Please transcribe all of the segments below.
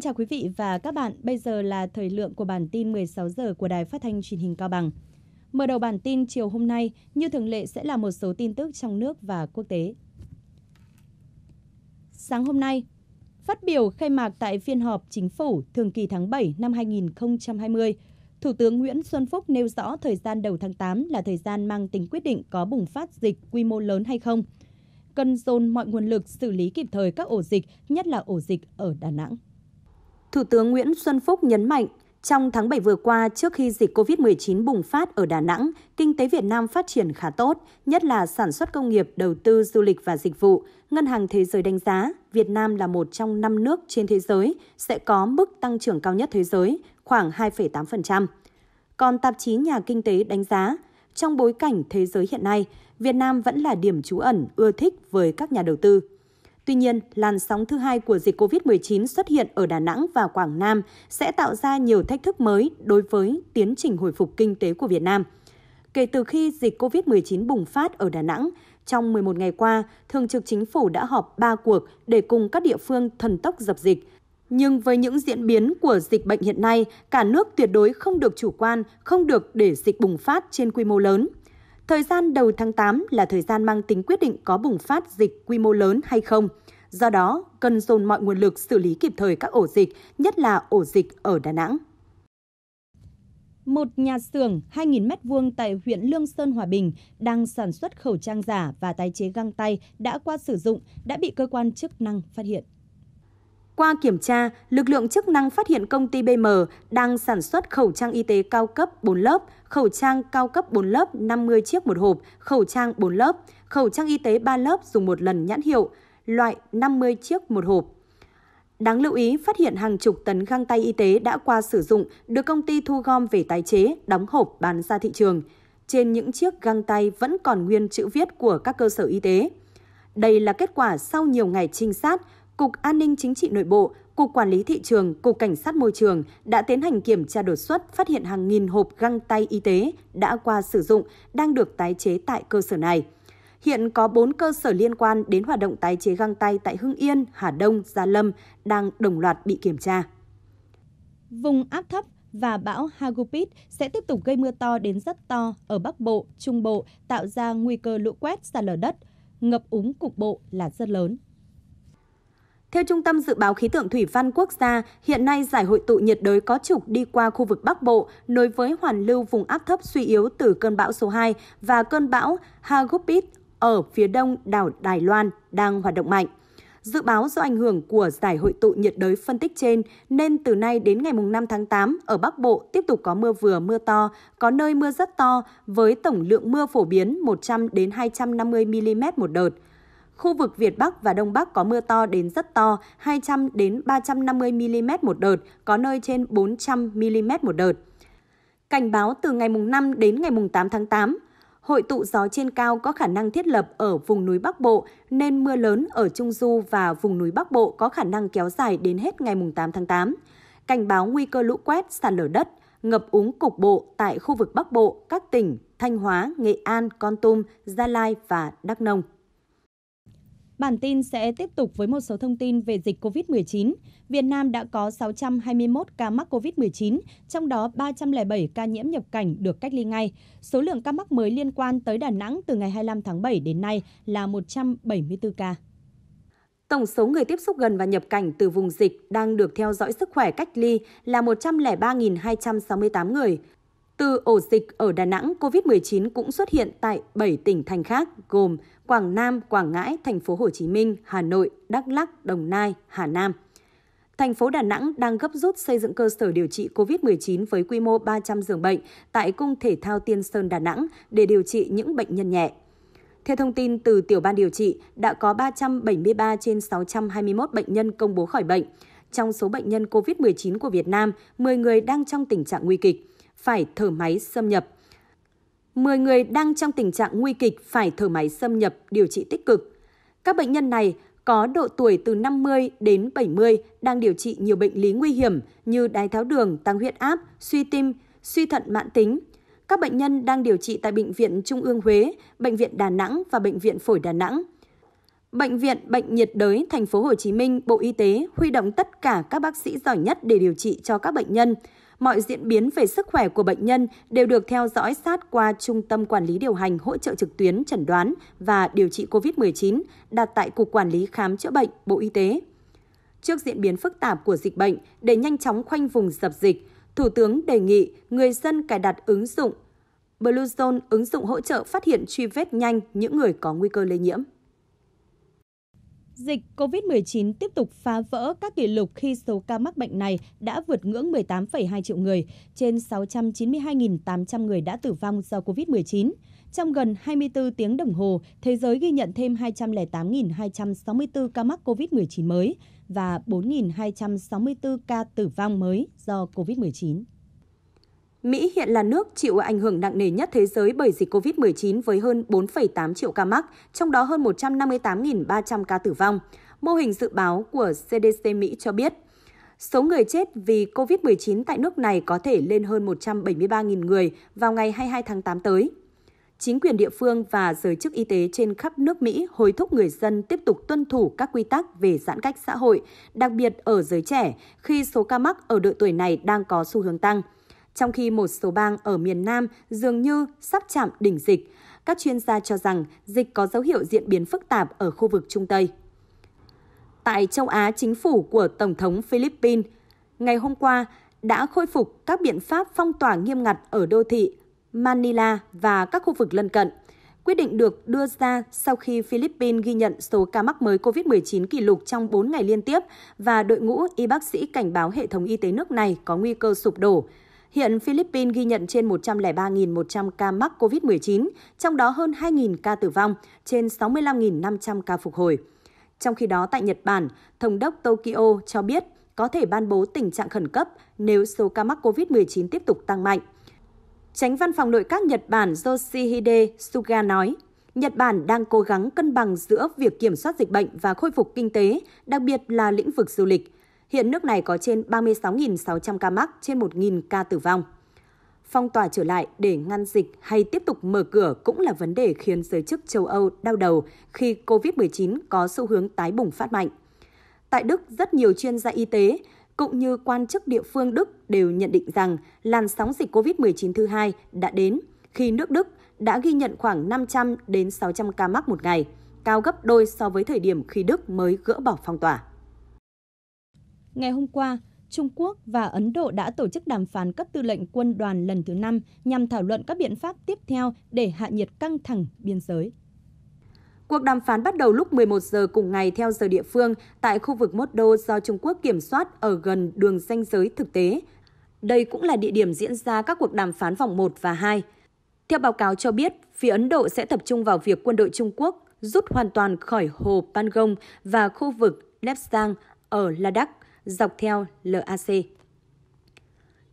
Xin chào quý vị và các bạn, bây giờ là thời lượng của bản tin 16 giờ của Đài Phát thanh Truyền hình Cao Bằng. Mở đầu bản tin chiều hôm nay, như thường lệ sẽ là một số tin tức trong nước và quốc tế. Sáng hôm nay, phát biểu khai mạc tại phiên họp chính phủ thường kỳ tháng 7 năm 2020, Thủ tướng Nguyễn Xuân Phúc nêu rõ thời gian đầu tháng 8 là thời gian mang tính quyết định có bùng phát dịch quy mô lớn hay không. Cần dồn mọi nguồn lực xử lý kịp thời các ổ dịch, nhất là ổ dịch ở Đà Nẵng. Thủ tướng Nguyễn Xuân Phúc nhấn mạnh, trong tháng 7 vừa qua, trước khi dịch COVID-19 bùng phát ở Đà Nẵng, kinh tế Việt Nam phát triển khá tốt, nhất là sản xuất công nghiệp, đầu tư, du lịch và dịch vụ. Ngân hàng Thế giới đánh giá, Việt Nam là một trong năm nước trên thế giới sẽ có mức tăng trưởng cao nhất thế giới, khoảng 2,8%. Còn tạp chí Nhà Kinh tế đánh giá, trong bối cảnh thế giới hiện nay, Việt Nam vẫn là điểm trú ẩn ưa thích với các nhà đầu tư. Tuy nhiên, làn sóng thứ hai của dịch COVID-19 xuất hiện ở Đà Nẵng và Quảng Nam sẽ tạo ra nhiều thách thức mới đối với tiến trình hồi phục kinh tế của Việt Nam. Kể từ khi dịch COVID-19 bùng phát ở Đà Nẵng, trong 11 ngày qua, Thường trực Chính phủ đã họp 3 cuộc để cùng các địa phương thần tốc dập dịch. Nhưng với những diễn biến của dịch bệnh hiện nay, cả nước tuyệt đối không được chủ quan, không được để dịch bùng phát trên quy mô lớn – Thời gian đầu tháng 8 là thời gian mang tính quyết định có bùng phát dịch quy mô lớn hay không. Do đó, cần dồn mọi nguồn lực xử lý kịp thời các ổ dịch, nhất là ổ dịch ở Đà Nẵng. Một nhà xưởng 2.000 m2 tại huyện Lương Sơn, Hòa Bình đang sản xuất khẩu trang giả và tái chế găng tay đã qua sử dụng đã bị cơ quan chức năng phát hiện. Qua kiểm tra, lực lượng chức năng phát hiện công ty BM đang sản xuất khẩu trang y tế cao cấp 4 lớp, khẩu trang cao cấp 4 lớp 50 chiếc một hộp, khẩu trang 4 lớp, khẩu trang y tế 3 lớp dùng một lần nhãn hiệu, loại 50 chiếc một hộp. Đáng lưu ý, phát hiện hàng chục tấn găng tay y tế đã qua sử dụng được công ty thu gom về tái chế, đóng hộp bán ra thị trường. Trên những chiếc găng tay vẫn còn nguyên chữ viết của các cơ sở y tế. Đây là kết quả sau nhiều ngày trinh sát, Cục An ninh Chính trị Nội bộ, Cục Quản lý Thị trường, Cục Cảnh sát Môi trường đã tiến hành kiểm tra đột xuất phát hiện hàng nghìn hộp găng tay y tế đã qua sử dụng đang được tái chế tại cơ sở này. Hiện có 4 cơ sở liên quan đến hoạt động tái chế găng tay tại Hưng Yên, Hà Đông, Gia Lâm đang đồng loạt bị kiểm tra. Vùng áp thấp và bão Hagupit sẽ tiếp tục gây mưa to đến rất to ở Bắc Bộ, Trung Bộ, tạo ra nguy cơ lũ quét, sạt lở đất, ngập úng cục bộ là rất lớn. Theo Trung tâm Dự báo Khí tượng Thủy văn Quốc gia, hiện nay giải hội tụ nhiệt đới có trục đi qua khu vực Bắc Bộ, nối với hoàn lưu vùng áp thấp suy yếu từ cơn bão số 2 và cơn bão Hagupit ở phía đông đảo Đài Loan đang hoạt động mạnh. Dự báo do ảnh hưởng của giải hội tụ nhiệt đới phân tích trên nên từ nay đến ngày 5 tháng 8 ở Bắc Bộ tiếp tục có mưa vừa mưa to, có nơi mưa rất to với tổng lượng mưa phổ biến 100 đến 250 mm một đợt. Khu vực Việt Bắc và Đông Bắc có mưa to đến rất to, 200 đến 350 mm một đợt, có nơi trên 400 mm một đợt. Cảnh báo từ ngày mùng 5 đến ngày mùng 8 tháng 8, hội tụ gió trên cao có khả năng thiết lập ở vùng núi Bắc Bộ nên mưa lớn ở Trung Du và vùng núi Bắc Bộ có khả năng kéo dài đến hết ngày mùng 8 tháng 8. Cảnh báo nguy cơ lũ quét, sạt lở đất, ngập úng cục bộ tại khu vực Bắc Bộ, các tỉnh Thanh Hóa, Nghệ An, Con Tum, Gia Lai và Đắk Nông. Bản tin sẽ tiếp tục với một số thông tin về dịch COVID-19. Việt Nam đã có 621 ca mắc COVID-19, trong đó 307 ca nhiễm nhập cảnh được cách ly ngay. Số lượng ca mắc mới liên quan tới Đà Nẵng từ ngày 25 tháng 7 đến nay là 174 ca. Tổng số người tiếp xúc gần và nhập cảnh từ vùng dịch đang được theo dõi sức khỏe cách ly là 103.268 người. Từ ổ dịch ở Đà Nẵng, COVID-19 cũng xuất hiện tại 7 tỉnh thành khác gồm Quảng Nam, Quảng Ngãi, thành phố Hồ Chí Minh, Hà Nội, Đắk Lắk, Đồng Nai, Hà Nam. Thành phố Đà Nẵng đang gấp rút xây dựng cơ sở điều trị COVID-19 với quy mô 300 giường bệnh tại Cung Thể thao Tiên Sơn Đà Nẵng để điều trị những bệnh nhân nhẹ. Theo thông tin từ tiểu ban điều trị, đã có 373 trên 621 bệnh nhân công bố khỏi bệnh. Trong số bệnh nhân COVID-19 của Việt Nam, 10 người đang trong tình trạng nguy kịch, phải thở máy xâm nhập – 10 người đang trong tình trạng nguy kịch phải thở máy xâm nhập điều trị tích cực. Các bệnh nhân này có độ tuổi từ 50 đến 70 đang điều trị nhiều bệnh lý nguy hiểm như đái tháo đường, tăng huyết áp, suy tim, suy thận mãn tính. Các bệnh nhân đang điều trị tại Bệnh viện Trung ương Huế, Bệnh viện Đà Nẵng và Bệnh viện Phổi Đà Nẵng. Bệnh viện Bệnh nhiệt đới Thành phố Hồ Chí Minh, Bộ Y tế huy động tất cả các bác sĩ giỏi nhất để điều trị cho các bệnh nhân. Mọi diễn biến về sức khỏe của bệnh nhân đều được theo dõi sát qua Trung tâm Quản lý điều hành hỗ trợ trực tuyến chẩn đoán và điều trị COVID-19 đặt tại Cục Quản lý Khám chữa bệnh Bộ Y tế. Trước diễn biến phức tạp của dịch bệnh, để nhanh chóng khoanh vùng dập dịch, Thủ tướng đề nghị người dân cài đặt ứng dụng Bluezone, ứng dụng hỗ trợ phát hiện truy vết nhanh những người có nguy cơ lây nhiễm. Dịch COVID-19 tiếp tục phá vỡ các kỷ lục khi số ca mắc bệnh này đã vượt ngưỡng 18,2 triệu người, trên 692.800 người đã tử vong do COVID-19. Trong gần 24 tiếng đồng hồ, thế giới ghi nhận thêm 208.264 ca mắc COVID-19 mới và 4.264 ca tử vong mới do COVID-19. Mỹ hiện là nước chịu ảnh hưởng nặng nề nhất thế giới bởi dịch COVID-19 với hơn 4,8 triệu ca mắc, trong đó hơn 158.300 ca tử vong. Mô hình dự báo của CDC Mỹ cho biết, số người chết vì COVID-19 tại nước này có thể lên hơn 173.000 người vào ngày 22 tháng 8 tới. Chính quyền địa phương và giới chức y tế trên khắp nước Mỹ hối thúc người dân tiếp tục tuân thủ các quy tắc về giãn cách xã hội, đặc biệt ở giới trẻ khi số ca mắc ở độ tuổi này đang có xu hướng tăng – trong khi một số bang ở miền Nam dường như sắp chạm đỉnh dịch. Các chuyên gia cho rằng dịch có dấu hiệu diễn biến phức tạp ở khu vực Trung Tây. Tại châu Á, chính phủ của Tổng thống Philippines ngày hôm qua đã khôi phục các biện pháp phong tỏa nghiêm ngặt ở đô thị Manila và các khu vực lân cận. Quyết định được đưa ra sau khi Philippines ghi nhận số ca mắc mới COVID-19 kỷ lục trong 4 ngày liên tiếp và đội ngũ y bác sĩ cảnh báo hệ thống y tế nước này có nguy cơ sụp đổ. Hiện Philippines ghi nhận trên 103.100 ca mắc COVID-19, trong đó hơn 2.000 ca tử vong, trên 65.500 ca phục hồi. Trong khi đó, tại Nhật Bản, Thống đốc Tokyo cho biết có thể ban bố tình trạng khẩn cấp nếu số ca mắc COVID-19 tiếp tục tăng mạnh. Tránh văn phòng nội các Nhật Bản Yoshihide Suga nói, Nhật Bản đang cố gắng cân bằng giữa việc kiểm soát dịch bệnh và khôi phục kinh tế, đặc biệt là lĩnh vực du lịch. Hiện nước này có trên 36.600 ca mắc trên 1.000 ca tử vong. Phong tỏa trở lại để ngăn dịch hay tiếp tục mở cửa cũng là vấn đề khiến giới chức châu Âu đau đầu khi COVID-19 có xu hướng tái bùng phát mạnh. Tại Đức, rất nhiều chuyên gia y tế cũng như quan chức địa phương Đức đều nhận định rằng làn sóng dịch COVID-19 thứ hai đã đến khi nước Đức đã ghi nhận khoảng 500 đến 600 ca mắc một ngày, cao gấp đôi so với thời điểm khi Đức mới gỡ bỏ phong tỏa. Ngày hôm qua, Trung Quốc và Ấn Độ đã tổ chức đàm phán cấp tư lệnh quân đoàn lần thứ 5 nhằm thảo luận các biện pháp tiếp theo để hạ nhiệt căng thẳng biên giới. Cuộc đàm phán bắt đầu lúc 11 giờ cùng ngày theo giờ địa phương tại khu vực Mốt Đô do Trung Quốc kiểm soát ở gần đường danh giới thực tế. Đây cũng là địa điểm diễn ra các cuộc đàm phán vòng 1 và 2. Theo báo cáo cho biết, phía Ấn Độ sẽ tập trung vào việc quân đội Trung Quốc rút hoàn toàn khỏi hồ Pangong và khu vực Lepsang ở Ladakh dọc theo LAC.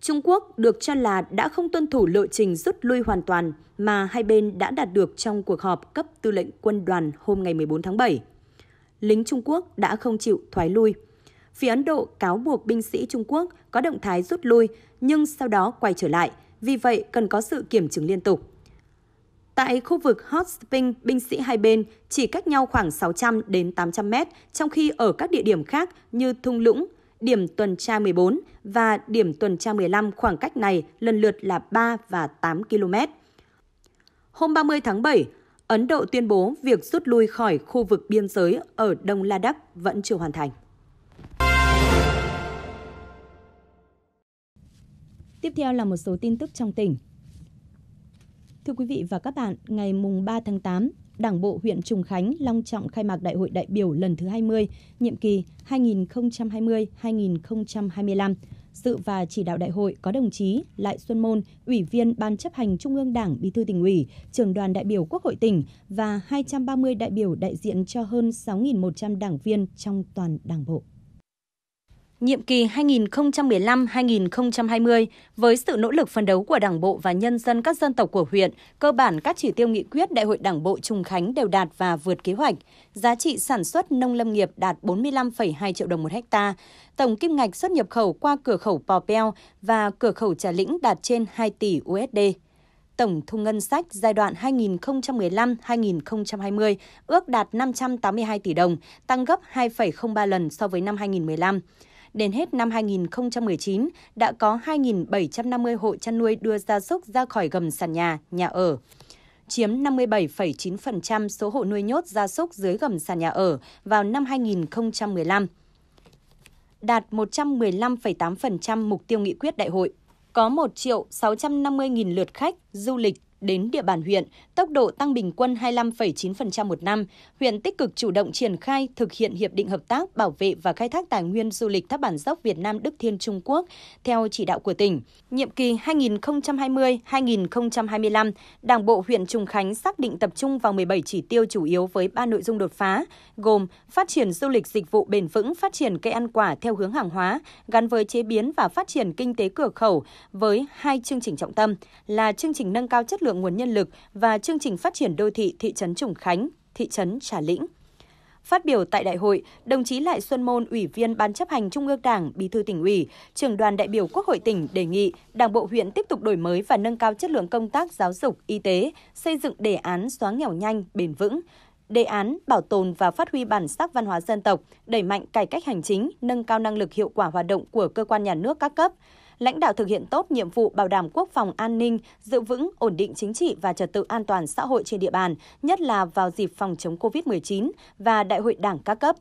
Trung Quốc được cho là đã không tuân thủ lộ trình rút lui hoàn toàn mà hai bên đã đạt được trong cuộc họp cấp tư lệnh quân đoàn hôm ngày 14 tháng 7. Lính Trung Quốc đã không chịu thoái lui. Phía Ấn Độ cáo buộc binh sĩ Trung Quốc có động thái rút lui nhưng sau đó quay trở lại, vì vậy cần có sự kiểm chứng liên tục. Tại khu vực Hot Spring, binh sĩ hai bên chỉ cách nhau khoảng 600 đến 800 mét, trong khi ở các địa điểm khác như thung lũng, điểm tuần tra 14 và điểm tuần tra 15 khoảng cách này lần lượt là 3 và 8 km. Hôm 30 tháng 7, Ấn Độ tuyên bố việc rút lui khỏi khu vực biên giới ở Đông La Đắc vẫn chưa hoàn thành. Tiếp theo là một số tin tức trong tỉnh. Thưa quý vị và các bạn, ngày mùng 3 tháng 8, Đảng bộ huyện Trùng Khánh long trọng khai mạc Đại hội đại biểu lần thứ 20, nhiệm kỳ 2020-2025. Dự và chỉ đạo đại hội có đồng chí Lại Xuân Môn, Ủy viên Ban chấp hành Trung ương Đảng, Bí thư tỉnh ủy, trưởng đoàn đại biểu Quốc hội tỉnh và 230 đại biểu đại diện cho hơn 6.100 đảng viên trong toàn đảng bộ nhiệm kỳ 2015-2020 với sự nỗ lực phấn đấu của Đảng bộ và nhân dân các dân tộc của huyện, cơ bản các chỉ tiêu nghị quyết Đại hội Đảng bộ Trùng Khánh đều đạt và vượt kế hoạch. Giá trị sản xuất nông lâm nghiệp đạt 45,2 triệu đồng một hecta, tổng kim ngạch xuất nhập khẩu qua cửa khẩu Pò Peo và cửa khẩu Trà Lĩnh đạt trên 2 tỷ USD. Tổng thu ngân sách giai đoạn 2015-2020 ước đạt 582 tỷ đồng, tăng gấp 2,03 lần so với năm 2015 đến hết năm 2019 đã có 2.750 hộ chăn nuôi đưa gia súc ra khỏi gầm sàn nhà, nhà ở chiếm 57,9% số hộ nuôi nhốt gia súc dưới gầm sàn nhà ở vào năm 2015, đạt 115,8% mục tiêu nghị quyết đại hội. Có 1 triệu 650 000 lượt khách du lịch đến địa bàn huyện tốc độ tăng bình quân 25,9% một năm, huyện tích cực chủ động triển khai thực hiện Hiệp định Hợp tác Bảo vệ và Khai thác Tài nguyên Du lịch Tháp Bản Dốc Việt Nam Đức Thiên Trung Quốc theo chỉ đạo của tỉnh. Nhiệm kỳ 2020-2025, Đảng bộ huyện Trùng Khánh xác định tập trung vào 17 chỉ tiêu chủ yếu với 3 nội dung đột phá, gồm phát triển du lịch dịch vụ bền vững, phát triển cây ăn quả theo hướng hàng hóa, gắn với chế biến và phát triển kinh tế cửa khẩu với hai chương trình trọng tâm là chương trình nâng cao chất lượng nguồn nhân lực và chương trình phát triển đô thị thị trấn Trùng Khánh, thị trấn Trà Lĩnh. Phát biểu tại đại hội, đồng chí Lại Xuân Môn, Ủy viên Ban chấp hành Trung ương Đảng, Bí thư tỉnh ủy, trưởng đoàn đại biểu Quốc hội tỉnh đề nghị Đảng bộ huyện tiếp tục đổi mới và nâng cao chất lượng công tác giáo dục, y tế, xây dựng đề án xóa nghèo nhanh, bền vững, đề án bảo tồn và phát huy bản sắc văn hóa dân tộc, đẩy mạnh cải cách hành chính, nâng cao năng lực hiệu quả hoạt động của cơ quan nhà nước các cấp, lãnh đạo thực hiện tốt nhiệm vụ bảo đảm quốc phòng an ninh, giữ vững ổn định chính trị và trật tự an toàn xã hội trên địa bàn, nhất là vào dịp phòng chống COVID-19 và đại hội Đảng các cấp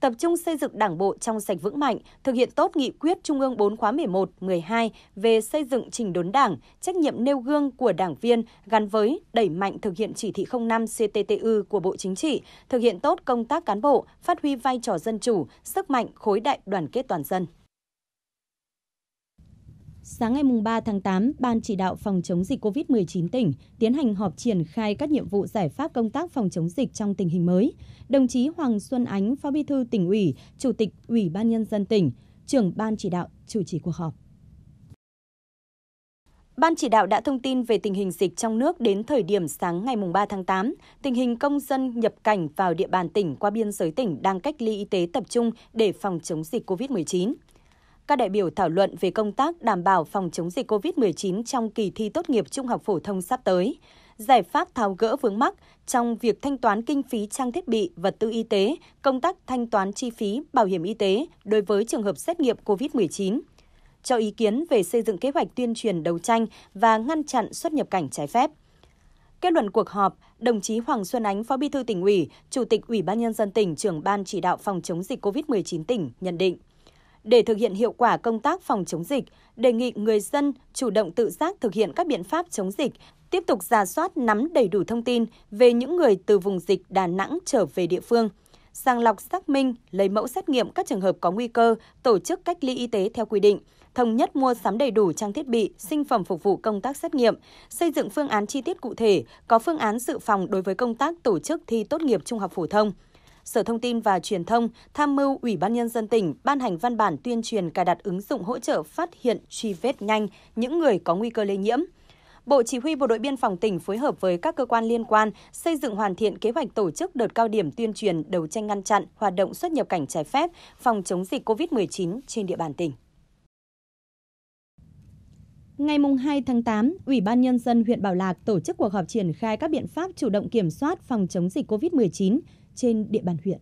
tập trung xây dựng Đảng bộ trong sạch vững mạnh, thực hiện tốt nghị quyết Trung ương 4 khóa 11, 12 về xây dựng trình đốn Đảng, trách nhiệm nêu gương của đảng viên gắn với đẩy mạnh thực hiện chỉ thị 05 CTTU của Bộ Chính trị, thực hiện tốt công tác cán bộ, phát huy vai trò dân chủ, sức mạnh khối đại đoàn kết toàn dân. Sáng ngày 3 tháng 8, Ban chỉ đạo phòng chống dịch COVID-19 tỉnh tiến hành họp triển khai các nhiệm vụ giải pháp công tác phòng chống dịch trong tình hình mới. Đồng chí Hoàng Xuân Ánh, Phó Bí thư tỉnh ủy, Chủ tịch Ủy ban Nhân dân tỉnh, trưởng Ban chỉ đạo chủ trì cuộc họp. Ban chỉ đạo đã thông tin về tình hình dịch trong nước đến thời điểm sáng ngày 3 tháng 8. Tình hình công dân nhập cảnh vào địa bàn tỉnh qua biên giới tỉnh đang cách ly y tế tập trung để phòng chống dịch COVID-19 các đại biểu thảo luận về công tác đảm bảo phòng chống dịch COVID-19 trong kỳ thi tốt nghiệp trung học phổ thông sắp tới, giải pháp tháo gỡ vướng mắc trong việc thanh toán kinh phí trang thiết bị, vật tư y tế, công tác thanh toán chi phí bảo hiểm y tế đối với trường hợp xét nghiệm COVID-19 cho ý kiến về xây dựng kế hoạch tuyên truyền đấu tranh và ngăn chặn xuất nhập cảnh trái phép. Kết luận cuộc họp, đồng chí Hoàng Xuân Ánh, Phó Bí thư tỉnh ủy, Chủ tịch Ủy ban nhân dân tỉnh, trưởng ban chỉ đạo phòng chống dịch COVID-19 tỉnh nhận định để thực hiện hiệu quả công tác phòng chống dịch, đề nghị người dân chủ động tự giác thực hiện các biện pháp chống dịch, tiếp tục ra soát nắm đầy đủ thông tin về những người từ vùng dịch Đà Nẵng trở về địa phương, sàng lọc xác minh, lấy mẫu xét nghiệm các trường hợp có nguy cơ, tổ chức cách ly y tế theo quy định, thống nhất mua sắm đầy đủ trang thiết bị, sinh phẩm phục vụ công tác xét nghiệm, xây dựng phương án chi tiết cụ thể, có phương án dự phòng đối với công tác tổ chức thi tốt nghiệp trung học phổ thông, Sở Thông tin và Truyền thông tham mưu Ủy ban Nhân dân tỉnh ban hành văn bản tuyên truyền cài đặt ứng dụng hỗ trợ phát hiện truy vết nhanh những người có nguy cơ lây nhiễm. Bộ Chỉ huy Bộ đội Biên phòng tỉnh phối hợp với các cơ quan liên quan xây dựng hoàn thiện kế hoạch tổ chức đợt cao điểm tuyên truyền đấu tranh ngăn chặn hoạt động xuất nhập cảnh trái phép, phòng chống dịch COVID-19 trên địa bàn tỉnh. Ngày 2 tháng 8, Ủy ban Nhân dân huyện Bảo Lạc tổ chức cuộc họp triển khai các biện pháp chủ động kiểm soát phòng chống dịch COVID-19 trên địa bàn huyện.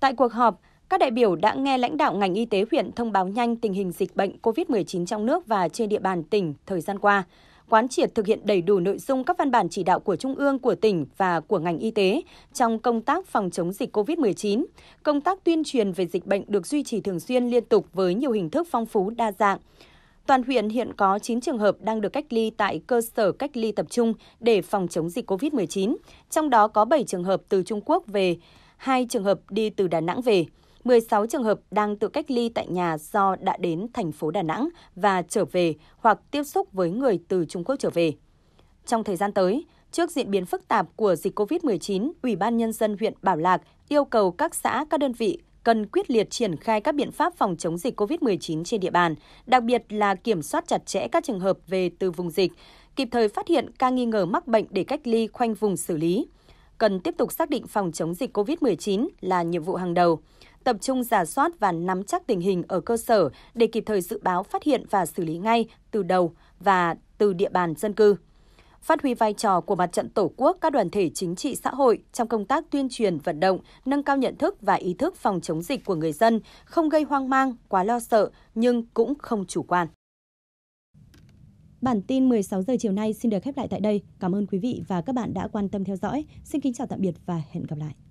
Tại cuộc họp, các đại biểu đã nghe lãnh đạo ngành y tế huyện thông báo nhanh tình hình dịch bệnh COVID-19 trong nước và trên địa bàn tỉnh thời gian qua, quán triệt thực hiện đầy đủ nội dung các văn bản chỉ đạo của Trung ương, của tỉnh và của ngành y tế trong công tác phòng chống dịch COVID-19. Công tác tuyên truyền về dịch bệnh được duy trì thường xuyên liên tục với nhiều hình thức phong phú đa dạng. Toàn huyện hiện có 9 trường hợp đang được cách ly tại cơ sở cách ly tập trung để phòng chống dịch COVID-19, trong đó có 7 trường hợp từ Trung Quốc về, 2 trường hợp đi từ Đà Nẵng về. 16 trường hợp đang tự cách ly tại nhà do đã đến thành phố Đà Nẵng và trở về hoặc tiếp xúc với người từ Trung Quốc trở về. Trong thời gian tới, trước diễn biến phức tạp của dịch COVID-19, Ủy ban Nhân dân huyện Bảo Lạc yêu cầu các xã, các đơn vị cần quyết liệt triển khai các biện pháp phòng chống dịch COVID-19 trên địa bàn, đặc biệt là kiểm soát chặt chẽ các trường hợp về từ vùng dịch, kịp thời phát hiện ca nghi ngờ mắc bệnh để cách ly khoanh vùng xử lý. Cần tiếp tục xác định phòng chống dịch COVID-19 là nhiệm vụ hàng đầu tập trung giả soát và nắm chắc tình hình ở cơ sở để kịp thời dự báo phát hiện và xử lý ngay từ đầu và từ địa bàn dân cư phát huy vai trò của mặt trận Tổ quốc các đoàn thể chính trị xã hội trong công tác tuyên truyền vận động, nâng cao nhận thức và ý thức phòng chống dịch của người dân, không gây hoang mang, quá lo sợ nhưng cũng không chủ quan. Bản tin 16 giờ chiều nay xin được khép lại tại đây. Cảm ơn quý vị và các bạn đã quan tâm theo dõi. Xin kính chào tạm biệt và hẹn gặp lại.